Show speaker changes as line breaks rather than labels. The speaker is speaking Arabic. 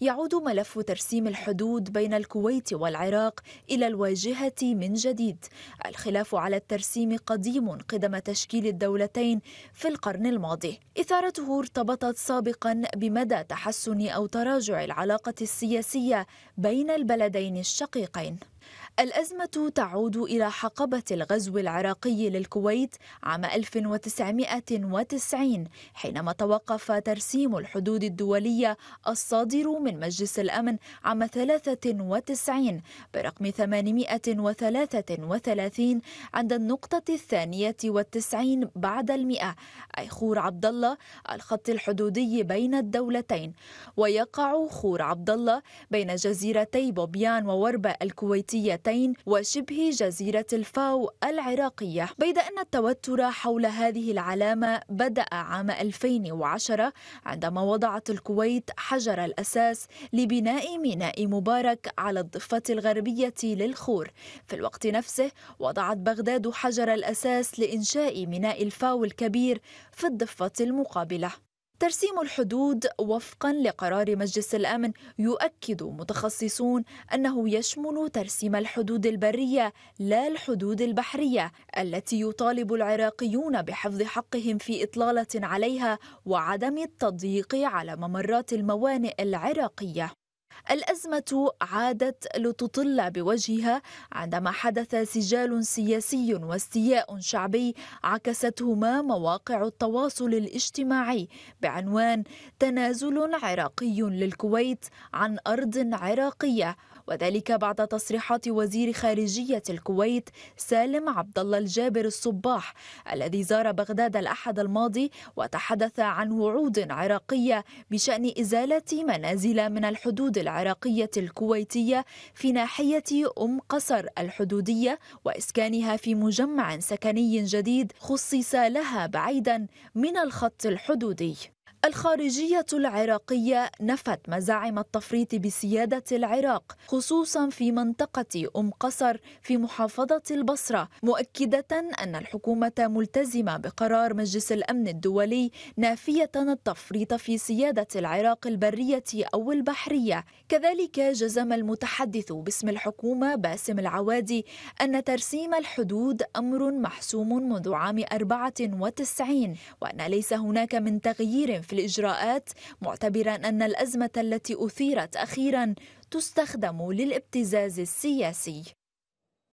يعود ملف ترسيم الحدود بين الكويت والعراق إلى الواجهة من جديد الخلاف على الترسيم قديم قدم تشكيل الدولتين في القرن الماضي إثارته ارتبطت سابقا بمدى تحسن أو تراجع العلاقة السياسية بين البلدين الشقيقين الأزمة تعود إلى حقبة الغزو العراقي للكويت عام 1990 حينما توقف ترسيم الحدود الدولية الصادر من مجلس الأمن عام 93 برقم 833 عند النقطة الثانية والتسعين بعد المئة أي خور عبد الله الخط الحدودي بين الدولتين ويقع خور عبد الله بين جزيرتي بوبيان ووربة الكويتية الساحتين وشبه جزيرة الفاو العراقية بيد أن التوتر حول هذه العلامة بدأ عام 2010 عندما وضعت الكويت حجر الأساس لبناء ميناء مبارك على الضفة الغربية للخور في الوقت نفسه وضعت بغداد حجر الأساس لإنشاء ميناء الفاو الكبير في الضفة المقابلة ترسيم الحدود وفقا لقرار مجلس الامن يؤكد متخصصون انه يشمل ترسيم الحدود البريه لا الحدود البحريه التي يطالب العراقيون بحفظ حقهم في اطلاله عليها وعدم التضييق على ممرات الموانئ العراقيه الأزمة عادت لتطل بوجهها عندما حدث سجال سياسي واستياء شعبي عكستهما مواقع التواصل الاجتماعي بعنوان تنازل عراقي للكويت عن أرض عراقية وذلك بعد تصريحات وزير خارجية الكويت سالم عبد الله الجابر الصباح الذي زار بغداد الأحد الماضي وتحدث عن وعود عراقية بشأن إزالة منازل من الحدود العراقية الكويتية في ناحية أم قصر الحدودية وإسكانها في مجمع سكني جديد خصص لها بعيدا من الخط الحدودي الخارجية العراقية نفت مزاعم التفريط بسيادة العراق خصوصا في منطقة أم قصر في محافظة البصرة مؤكدة أن الحكومة ملتزمة بقرار مجلس الأمن الدولي نافية التفريط في سيادة العراق البرية أو البحرية كذلك جزم المتحدث باسم الحكومة باسم العوادي أن ترسيم الحدود أمر محسوم منذ عام 94 وأن ليس هناك من تغيير في الإجراءات معتبرا أن الأزمة التي أثيرت أخيرا تستخدم للابتزاز السياسي